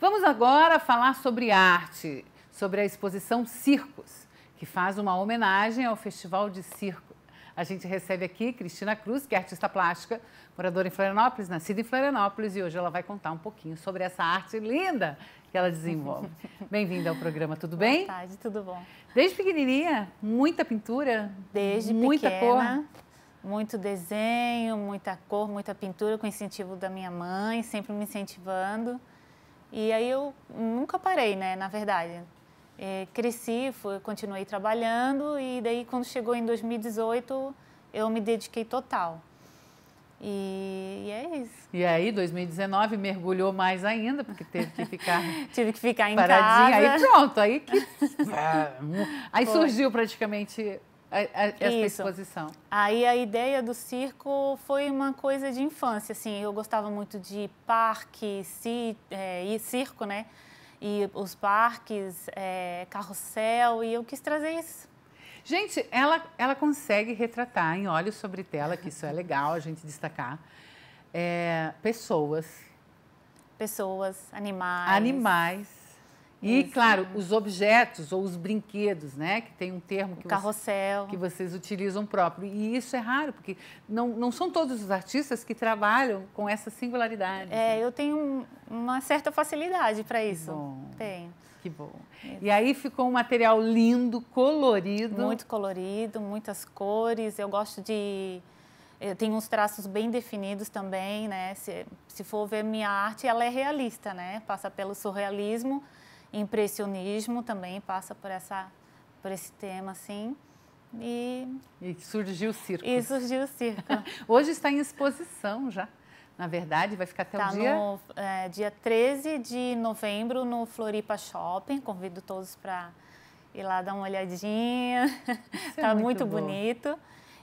Vamos agora falar sobre arte, sobre a exposição Circos, que faz uma homenagem ao Festival de Circo. A gente recebe aqui Cristina Cruz, que é artista plástica, moradora em Florianópolis, nascida em Florianópolis, e hoje ela vai contar um pouquinho sobre essa arte linda que ela desenvolve. Bem-vinda ao programa, tudo Boa bem? Boa tarde, tudo bom. Desde pequenininha, muita pintura? Desde muita pequena. Cor muito desenho, muita cor, muita pintura, com incentivo da minha mãe, sempre me incentivando. E aí eu nunca parei, né, na verdade. É, cresci, fui, continuei trabalhando e daí quando chegou em 2018 eu me dediquei total. E, e, é isso. E aí, 2019 mergulhou mais ainda, porque teve que ficar. Tive que ficar em paradinha. Casa. Aí pronto, aí que. É, aí Foi. surgiu praticamente a, a, essa Isso. exposição? Aí a ideia do circo foi uma coisa de infância, assim, eu gostava muito de parque, é, e circo, né? E os parques, é, carrossel, e eu quis trazer isso. Gente, ela, ela consegue retratar em olhos sobre tela, que isso é legal a gente destacar, é, pessoas. Pessoas, animais. Animais e, Isso. Uhum. claro, os objetos ou os brinquedos, né? Que tem um termo que, carrossel. Você, que vocês utilizam próprio. E isso é raro, porque não, não são todos os artistas que trabalham com essa singularidade. É, né? eu tenho uma certa facilidade para isso. Bom, tenho. Que bom. E aí ficou um material lindo, colorido. Muito colorido, muitas cores. Eu gosto de tem uns traços bem definidos também, né? Se, se for ver minha arte, ela é realista, né? Passa pelo surrealismo impressionismo também passa por, essa, por esse tema, assim. E... e surgiu o circo. E surgiu o circo. Hoje está em exposição já. Na verdade, vai ficar até tá o dia... No, é, dia 13 de novembro no Floripa Shopping. Convido todos para ir lá dar uma olhadinha. Está é tá muito, muito bonito.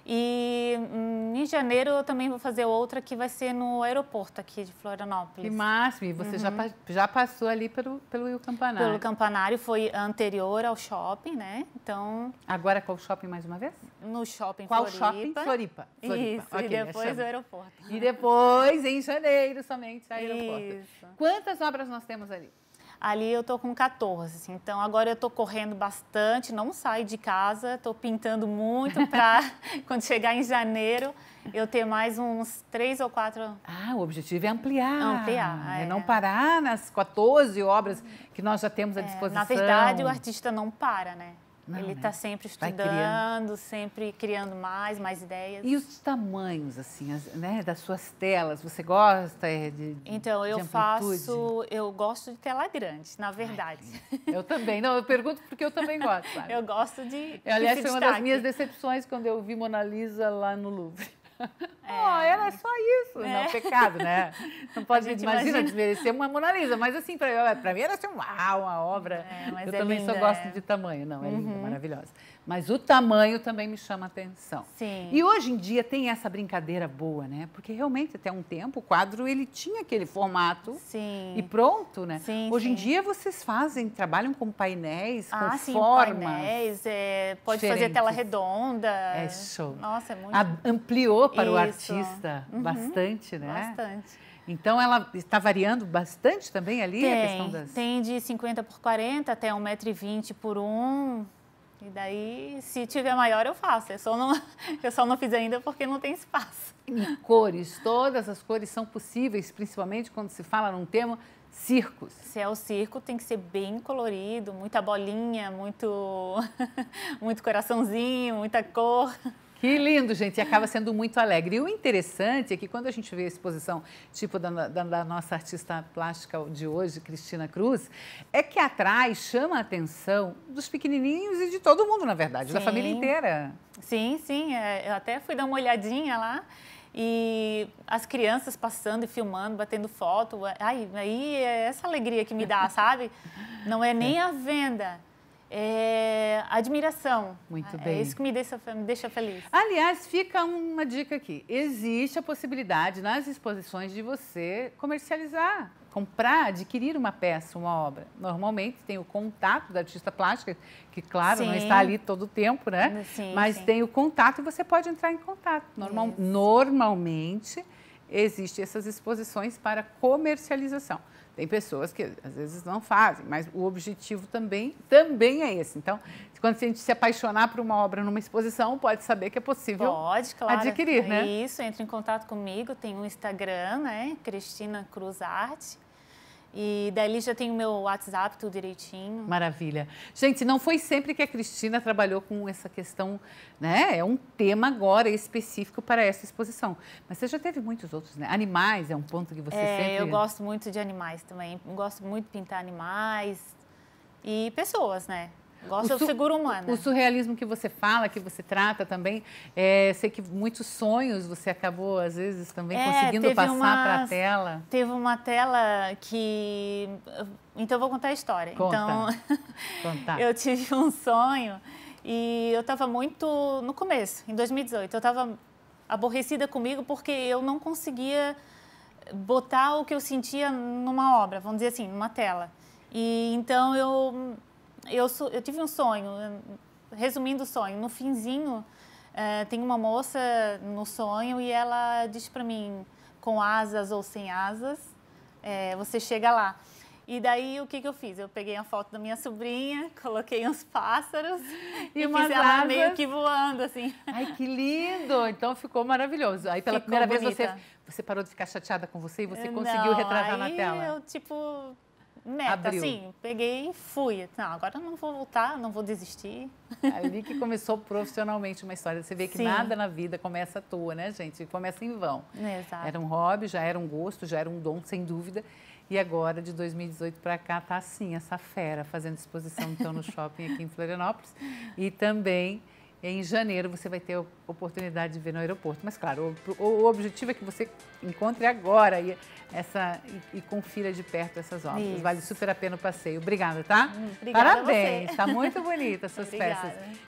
E hum, em janeiro eu também vou fazer outra que vai ser no aeroporto aqui de Florianópolis. Que máximo! E você uhum. já, já passou ali pelo, pelo Campanário? Pelo Campanário, foi anterior ao shopping, né? Então... Agora qual shopping mais uma vez? No shopping qual Floripa. Qual shopping? Floripa. Floripa. Isso, okay, e né? depois o aeroporto. E depois em janeiro somente aeroporto. Isso. Quantas obras nós temos ali? ali eu tô com 14. Assim. Então agora eu tô correndo bastante, não saio de casa, tô pintando muito para quando chegar em janeiro eu ter mais uns três ou quatro. Ah, o objetivo é ampliar. Ampliar. É, é não parar nas 14 obras que nós já temos à é, disposição. na verdade, o artista não para, né? Não, ele está né? Tá sempre estudando, criando. sempre criando mais, mais ideias. E os tamanhos, assim, as, né, das suas telas, você gosta é, de Então, eu faço, eu gosto de tela grande, na verdade. Ai, eu também, não, eu pergunto porque eu também gosto. Sabe? eu gosto de. Eu, aliás, foi uma das minhas decepções quando eu vi Mona Lisa lá no Louvre. É. Oh, era só isso. É. Não, pecado, né? Não pode, imagina, imagina desmerecer uma Mona Lisa, mas assim, para é, mim era assim, uau, uma obra. É, eu é também linda, só gosto é. de tamanho, não, é uhum. linda, maravilhosa. Mas o tamanho também me chama atenção. Sim. E hoje em dia tem essa brincadeira boa, né? Porque realmente até um tempo o quadro ele tinha aquele formato sim. e pronto, né? Sim, hoje sim. em dia vocês fazem, trabalham com painéis, ah, com sim, formas. Painéis, é, pode diferentes. fazer tela redonda. É show. Nossa, é muito. A, ampliou mudou para Isso. o artista uhum. bastante, né? Bastante. Então, ela está variando bastante também ali tem, a questão das... Tem de 50 por 40 até 1,20m por 1. E daí, se tiver maior, eu faço. Eu só, não, eu só não fiz ainda porque não tem espaço. E cores, todas as cores são possíveis, principalmente quando se fala num tema circos. Se é o circo, tem que ser bem colorido, muita bolinha, muito, muito coraçãozinho, muita cor. Que lindo, gente. E acaba sendo muito alegre. E o interessante é que quando a gente vê a exposição tipo da, da, da nossa artista plástica de hoje, Cristina Cruz, é que atrai, chama a atenção dos pequenininhos e de todo mundo, na verdade, sim. da família inteira. Sim, sim. É, eu até fui dar uma olhadinha lá e as crianças passando e filmando, batendo foto. Ai, aí é essa alegria que me dá, sabe? Não é nem a venda é, admiração. Muito é bem. É isso que me deixa, me deixa feliz. Aliás, fica uma dica aqui. Existe a possibilidade nas exposições de você comercializar, comprar, adquirir uma peça, uma obra. Normalmente tem o contato da artista plástica, que claro, sim. não está ali todo o tempo, né? Sim, Mas sim. tem o contato e você pode entrar em contato. Normal, normalmente existem essas exposições para comercialização. Tem pessoas que às vezes não fazem, mas o objetivo também, também é esse. Então, quando a gente se apaixonar por uma obra numa exposição, pode saber que é possível pode, claro. adquirir, né? Isso, entre em contato comigo, tem um Instagram, né? Cristina Cruz Arte. E dali já tem o meu WhatsApp, tudo direitinho. Maravilha. Gente, não foi sempre que a Cristina trabalhou com essa questão, né? É um tema agora específico para essa exposição. Mas você já teve muitos outros, né? Animais é um ponto que você é, sempre... eu gosto muito de animais também. Eu gosto muito de pintar animais e pessoas, né? Gosta do é seguro humano. O surrealismo que você fala, que você trata também, é, sei que muitos sonhos você acabou, às vezes, também é, conseguindo passar para a tela. Teve uma tela que... Então, eu vou contar a história. Conta. Então, Conta. eu tive um sonho e eu estava muito... No começo, em 2018, eu estava aborrecida comigo porque eu não conseguia botar o que eu sentia numa obra, vamos dizer assim, numa tela. E então eu eu, eu tive um sonho, resumindo o sonho, no finzinho uh, tem uma moça no sonho e ela diz para mim, com asas ou sem asas, é, você chega lá. E daí o que, que eu fiz? Eu peguei a foto da minha sobrinha, coloquei uns pássaros e, e fiz ela asas. meio que voando assim. Ai, que lindo! Então ficou maravilhoso. Aí pela ficou primeira bonita. vez você você parou de ficar chateada com você e você Não, conseguiu retratar na tela. Eu tipo meta, Abriu. assim, peguei e fui. Não, agora não vou voltar, não vou desistir. Ali que começou profissionalmente uma história. Você vê que Sim. nada na vida começa à toa, né, gente? Começa em vão. Exato. Era um hobby, já era um gosto, já era um dom, sem dúvida. E agora, de 2018 para cá, tá assim, essa fera fazendo exposição então no shopping aqui em Florianópolis. E também em janeiro você vai ter a oportunidade de ver no aeroporto. Mas, claro, o, o objetivo é que você encontre agora e, essa, e, e confira de perto essas obras. Isso. Vale super a pena o passeio. Obrigada, tá? Hum, obrigada Parabéns, tá muito bonita suas peças.